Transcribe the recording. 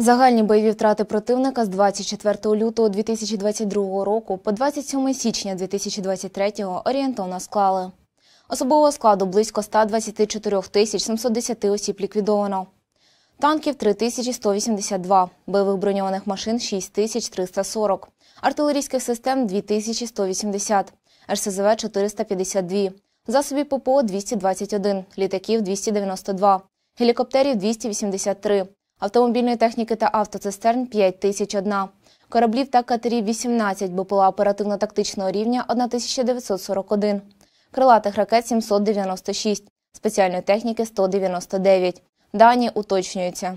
Загальні бойові втрати противника з 24 лютого 2022 року по 27 січня 2023 го орієнтовно склали. Особового складу близько 124 тисяч 710 осіб ліквідовано. Танків 3182, бойових броньованих машин 6340, артилерійських систем 2180, РСЗВ 452, засобів ППО 221, літаків 292, гелікоптерів 283, автомобільної техніки та автоцистерн 5 тисяч одна, кораблів та катерів 18, БПЛА оперативно-тактичного рівня 1941, крилатих ракет 796, спеціальної техніки 199. Дані уточнюються.